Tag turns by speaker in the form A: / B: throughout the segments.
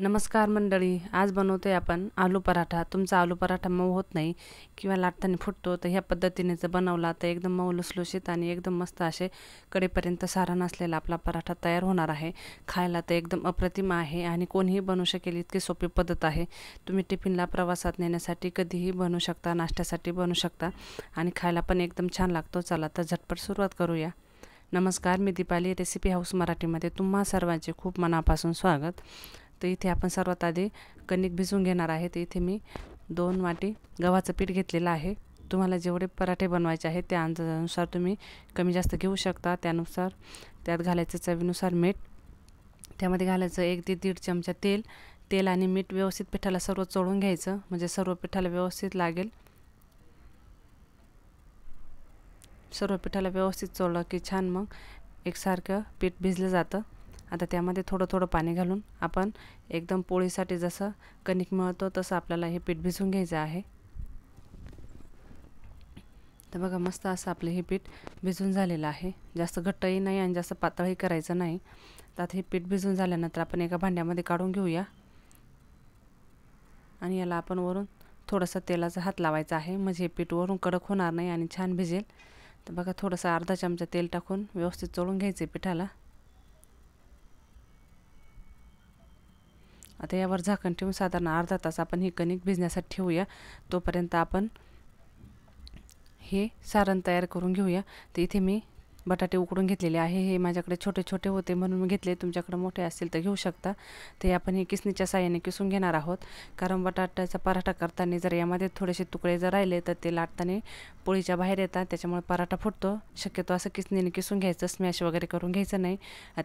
A: नमस्कार मंडळी आज बनवतोय आपण आलू पराठा तुमचा आलू पराठा मऊ होत नाही किंवा लाटताना फुटतो तर ह्या पद्धतीने जर बनवला तर एकदम मऊ लुसलुशीत आणि एकदम मस्त असे कडेपर्यंत सारा नसलेला आपला पराठा तयार होणार आहे खायला तर एकदम अप्रतिम आहे आणि कोणीही बनवू शकेल इतकी सोपी पद्धत आहे तुम्ही टिफिनला प्रवासात नेण्यासाठी कधीही बनवू शकता नाश्त्यासाठी बनवू शकता आणि खायला पण एकदम छान लागतो चला तर झटपट सुरुवात करूया नमस्कार मी दीपाली रेसिपी हाऊस मराठीमध्ये तुम्हा सर्वांचे खूप मनापासून स्वागत तर इथे आपण सर्वात आधी कणिक भिजवून घेणार आहे तर इथे मी दोन वाटी गव्हाचं पीठ घेतलेलं आहे तुम्हाला जेवढे पराठे बनवायचे आहेत त्या अंदाजानुसार तुम्ही कमी जास्त घेऊ शकता त्यानुसार त्यात घालायचं चवीनुसार मीठ त्यामध्ये घालायचं एक ते दीड चमचा तेल तेल आणि मीठ व्यवस्थित पिठाला सर्व चोळून घ्यायचं म्हणजे सर्व पिठाला व्यवस्थित लागेल सर्व पिठाला व्यवस्थित चोळलं की छान मग एकसारखं पीठ भिजलं जातं आता त्यामध्ये थोडं थोडं पाणी घालून आपण एकदम पोळीसाठी जसं कणिक मिळतो तसं आपल्याला हे पीठ भिजून घ्यायचं आहे तर बघा मस्त असं आपलं हे पीठ भिजून झालेलं आहे जास्त घट्टही नाही आणि जास्त पातळही करायचं नाही तर आता हे पीठ भिजून झाल्यानंतर आपण एका भांड्यामध्ये काढून घेऊया आणि याला आपण वरून थोडंसं तेलाचा हात लावायचा आहे म्हणजे हे पीठ वरून कडक होणार नाही आणि छान भिजेल तर बघा थोडंसं अर्धा चमचा तेल टाकून व्यवस्थित चोळून घ्यायचं पिठाला आता यावर झाकण ठेवून साधारण अर्धा तास आपण ही कणिक भिजण्यासाठी ठेवूया तोपर्यंत आपण हे सारण तयार करून घेऊया तर इथे मी बटाटे उकडून घेतलेले आहे हे माझ्याकडे छोटे छोटे होते म्हणून मी घेतले तुमच्याकडे मोठे असतील तर घेऊ शकता ते आपण हे किसणीच्या साह्याने किसून घेणार आहोत कारण बटाट्याचा पराठा करताना जर यामध्ये थोडेसे तुकडे जर राहिले तर ते लाटताना पोळीच्या बाहेर येतात त्याच्यामुळे पराठा फुटतो शक्यतो असं किसणीने किसून घ्यायचं स्मॅश वगैरे करून घ्यायचं नाही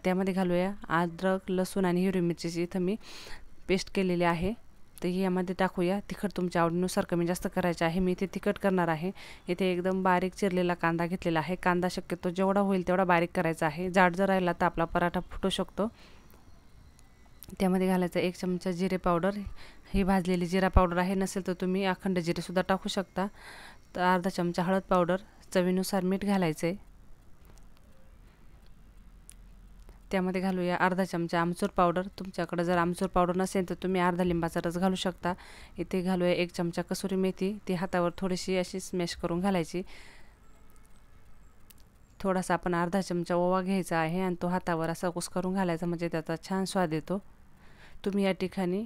A: त्यामध्ये घालूया अद्रक लसूण आणि हिरवी मिरची इथं मी पेस्ट केलेली आहे तर ही यामध्ये टाकूया तिखट तुमच्या आवडीनुसार कमी जास्त करायचे आहे मी इथे तिखट करणार आहे इथे एकदम बारीक चिरलेला कांदा घेतलेला आहे कांदा शक्यतो जेवढा होईल तेवढा बारीक करायचा आहे जाड जर राहिला तर आपला पराठा फुटू शकतो त्यामध्ये घालायचा एक चमचा जिरे पावडर ही भाजलेली जिरा पावडर आहे नसेल तर तुम्ही अखंड जिरेसुद्धा टाकू शकता तर अर्धा चमचा हळद पावडर चवीनुसार मीठ आहे त्यामध्ये घालूया अर्धा चमचा आमचूर पावडर तुमच्याकडं जर आमचूर पावडर नसेल तर तुम्ही अर्धा लिंबाचा रस घालू शकता इथे घालूया एक चमचा कसुरी मेथी ती हातावर थोडीशी अशी स्मॅश करून घालायची थोडासा आपण अर्धा चमचा ओवा घ्यायचा आहे आणि तो हातावर असा कुस करून घालायचा म्हणजे त्याचा छान स्वाद येतो तुम्ही या ठिकाणी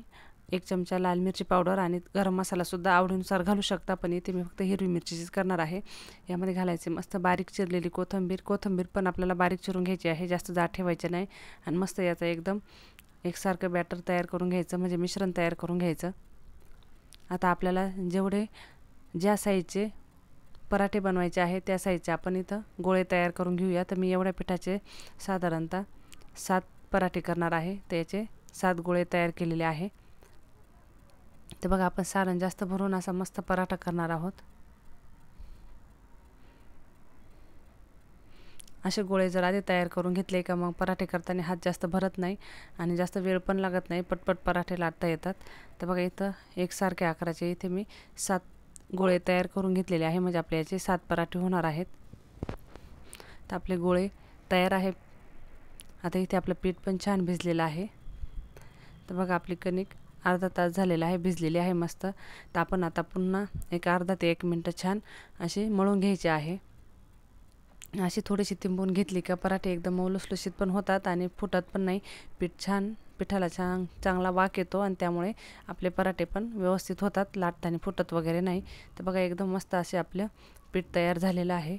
A: एक चमचा लाल मिरची पावडर आणि गरम मसालासुद्धा आवडीनुसार घालू शकता पण इथे मी फक्त हिरवी मिरचीचीच करणार आहे यामध्ये घालायचे मस्त बारीक चिरलेली कोथंबीर कोथंबीर पण आपल्याला बारीक चिरून घ्यायची आहे जास्त जाड ठेवायचे नाही आणि मस्त याचा एकदम एकसारखं बॅटर तयार करून घ्यायचं म्हणजे मिश्रण तयार करून घ्यायचं आता आपल्याला जेवढे ज्या साईजचे पराठे बनवायचे आहे त्या साईजचे आपण इथं गोळे तयार करून घेऊया तर मी एवढ्या पिठाचे साधारणतः सात पराठे करणार आहे त्याचे सात गोळे तयार केलेले आहे तर बघा आपण सारण जास्त भरून असा मस्त पराठा करणार आहोत असे गोळे जर आधी तयार करून घेतले का मग पराठे करताना हात जास्त भरत नाही आणि जास्त वेळ पण लागत नाही पटपट पराठे लाटता येतात तर बघा इथं एकसारख्या आकाराचे इथे मी सात गोळे तयार करून घेतलेले आहे म्हणजे आपले याचे सात पराठे होणार आहेत तर आपले गोळे तयार आहे आता इथे आपलं पीठ पण छान भिजलेलं आहे तर बघा आपली कणिक अर्धा तास झालेला आहे भिजलेली आहे मस्त तर आपण आता पुन्हा एक अर्धा ते एक मिनटं छान असे मळून घ्यायची आहे अशी थोडीशी तिंबून घेतली का पराठे एकदम मौलुसलुशीत पण होतात आणि फुटत पण नाही पीठ छान पिठाला छान चांगला वाक येतो आणि त्यामुळे आपले पराठे पण व्यवस्थित होतात आणि फुटत वगैरे नाही तर बघा एकदम मस्त असे आपलं पीठ तयार झालेलं आहे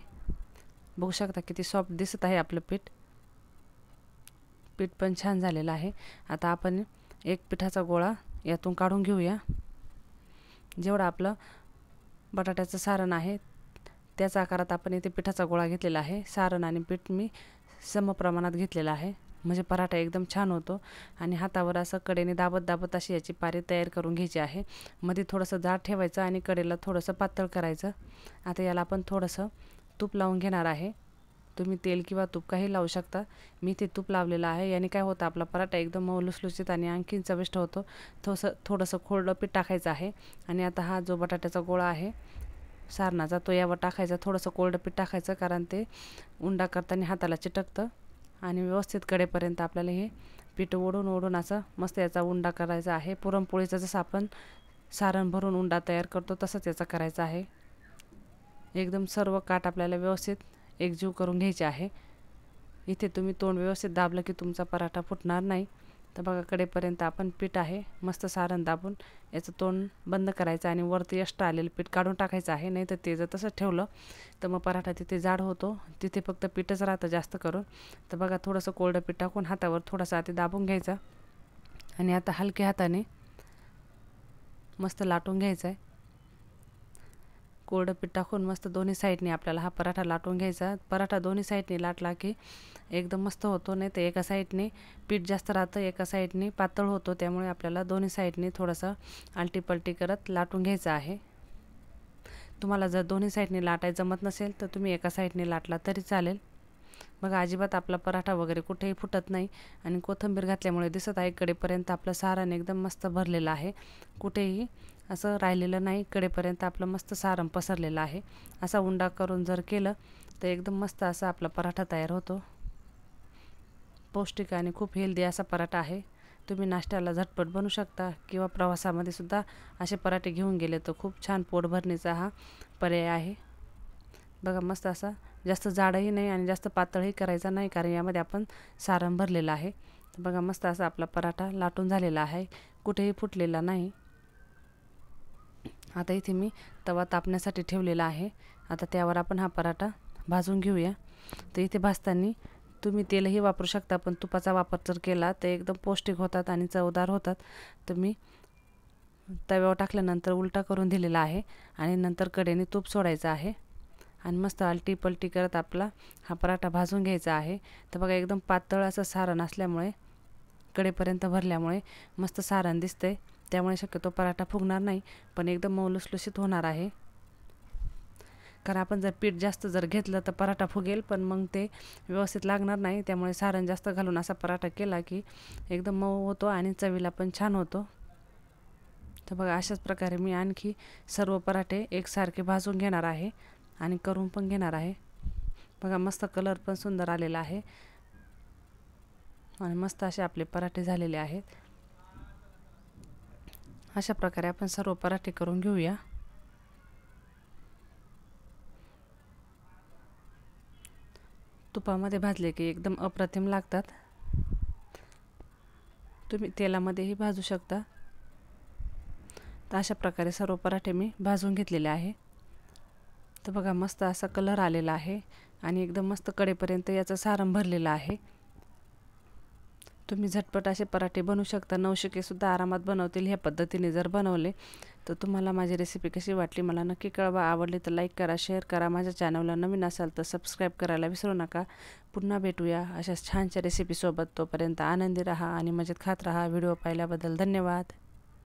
A: बघू शकता किती सॉफ्ट दिसत आहे आपलं पीठ पीठ पण छान झालेलं आहे आता आपण एक पिठाचा गोळा यातून काढून घेऊया जेवढं आपलं बटाट्याचं सारण आहे त्याच आकारात आपण इथे पिठाचा गोळा घेतलेला आहे सारण आणि पीठ मी सम प्रमाणात घेतलेलं आहे म्हणजे पराठा एकदम छान होतो आणि हातावर असं कडेने दाबत दाबत अशी याची पारी तयार करून घ्यायची आहे मध्ये थोडंसं जाड ठेवायचं आणि कडेला थोडंसं पातळ करायचं आता याला आपण थोडंसं तूप लावून घेणार आहे तुम्ही तेल किंवा तूप काही लावू शकता मी ते तूप लावलेलं आहे याने काय होतं आपला पराठा एकदम मऊ आणि आणखी चविष्ट होतो थोसं थोडंसं खोडलं पीठ टाकायचं आहे आणि आता हा जो बटाट्याचा गोळा आहे सारणाचा तो यावर टाकायचा थोडंसं कोरडं पीठ टाकायचं कारण ते उंडा करताना हाताला चिटकतं आणि व्यवस्थित कडेपर्यंत आपल्याला हे पीठ ओढून ओढून असं मस्त याचा उंडा करायचा आहे पुरणपोळीचं जसं आपण सारण भरून उंडा तयार करतो तसंच याचा करायचा आहे एकदम सर्व काट आपल्याला व्यवस्थित एकजीव करून घ्यायचे आहे इथे तुम्ही तोंड व्यवस्थित दाबलं की तुमचा पराठा फुटणार नाही तर बघा कडेपर्यंत आपण पीठ आहे मस्त सारण दाबून याचं तोंड बंद करायचं आणि वरती एक्स्ट्रा आलेलं पीठ काढून टाकायचं आहे नाही तर ते जर तसं ठेवलं तर मग पराठा तिथे जाड होतो तिथे फक्त पीठच राहतं जास्त करून तर बघा थोडंसं कोरडं पीठ टाकून हातावर थोडंसं आधी दाबून घ्यायचा आणि आता हलक्या हाताने मस्त लाटून घ्यायचं आहे कोरडं टाकून मस्त दोन्ही साईडने आपल्याला हा पराठा लाटून घ्यायचा पराठा दोन्ही साईडने लाटला की एकदम मस्त होतो नाही तर एका साईडने पीठ जास्त राहतं एका साईडने पातळ होतो त्यामुळे आपल्याला दोन्ही साईडने थोडंसं आलटीपलटी करत लाटून घ्यायचं आहे तुम्हाला जर दोन्ही साईडने लाटाय जमत नसेल तर तुम्ही एका साईडने लाटला तरी चालेल बघा अजिबात आपला पराठा वगैरे कुठेही फुटत नाही आणि कोथंबीर घातल्यामुळे दिसत आहे कडेपर्यंत आपलं सारण एकदम मस्त भरलेलं आहे कुठेही असं राहिलेलं नाही कडेपर्यंत आपलं मस्त सारण पसरलेलं आहे असा उंडा करून जर केलं तर एकदम मस्त असा आपला पराठा तयार होतो पौष्टिक आणि खूप हेल्दी असा पराठा आहे तुम्ही नाश्त्याला झटपट बनू शकता किंवा प्रवासामध्ये सुद्धा असे पराठे घेऊन गेले तर खूप छान पोट भरणीचा हा पर्याय आहे बघा मस्त असा जास्त जाडही नाही आणि जास्त पातळही करायचा नाही कारण यामध्ये आपण सारण भरलेलं आहे बघा मस्त असा आपला पराठा लाटून झालेला आहे कुठेही फुटलेला नाही आता इथे मी तवा तापण्यासाठी ठेवलेला आहे आता त्यावर आपण हा पराठा भाजून घेऊया तर इथे भाजताना तुम्ही तेलही वापरू शकता पण तुपाचा वापर जर केला तर एकदम पौष्टिक होतात आणि चवदार होतात तर मी तव्यावर टाकल्यानंतर उलटा करून दिलेला आहे आणि नंतर कडेने तूप सोडायचं आहे आणि मस्त आलटी पलटी करत आपला हा पराठा भाजून घ्यायचा आहे तर बघा एकदम पातळ असं सारण असल्यामुळे कडेपर्यंत भरल्यामुळे मस्त सारण दिसतंय त्यामुळे शक्यतो पराठा फुगणार नाही पण एकदम मौलुसलुसीत होणार आहे कारण आपण जर पीठ जास्त जर घेतलं तर पराठा फुगेल पण मग ते व्यवस्थित लागणार नाही त्यामुळे सारण जास्त घालून असा पराठा केला की एकदम मऊ होतो आणि चवीला पण छान होतो तर बघा अशाच प्रकारे मी आणखी सर्व पराठे एकसारखे भाजून घेणार आहे आणि करून पण घेणार आहे बघा मस्त कलर पण सुंदर आलेला आहे आणि मस्त असे आपले पराठे झालेले आहेत अशा प्रकारे आपण सर्व पराठे करून घेऊया तुपामध्ये भाजले की एकदम अप्रतिम लागतात तुम्ही तेलामध्येही भाजू शकता तर अशा प्रकारे सर्व पराठे मी भाजून घेतलेले आहे तर बघा मस्त असा कलर आलेला आहे आणि एकदम मस्त कडेपर्यंत याचा सारं भरलेला आहे तुम्ही झटपट असे पराठे बनवू शकता सुद्धा आरामात बनवतील ह्या पद्धतीने जर बनवले तर तुम्हाला माझी रेसिपी कशी वाटली मला नक्की कळवा आवडली तर लाईक करा शेअर करा माझ्या चॅनलला नवीन असाल तर सबस्क्राईब करायला विसरू नका पुन्हा भेटूया अशाच छानच्या रेसिपीसोबत तोपर्यंत आनंदी राहा आणि मजेत खात राहा व्हिडिओ पाहिल्याबद्दल धन्यवाद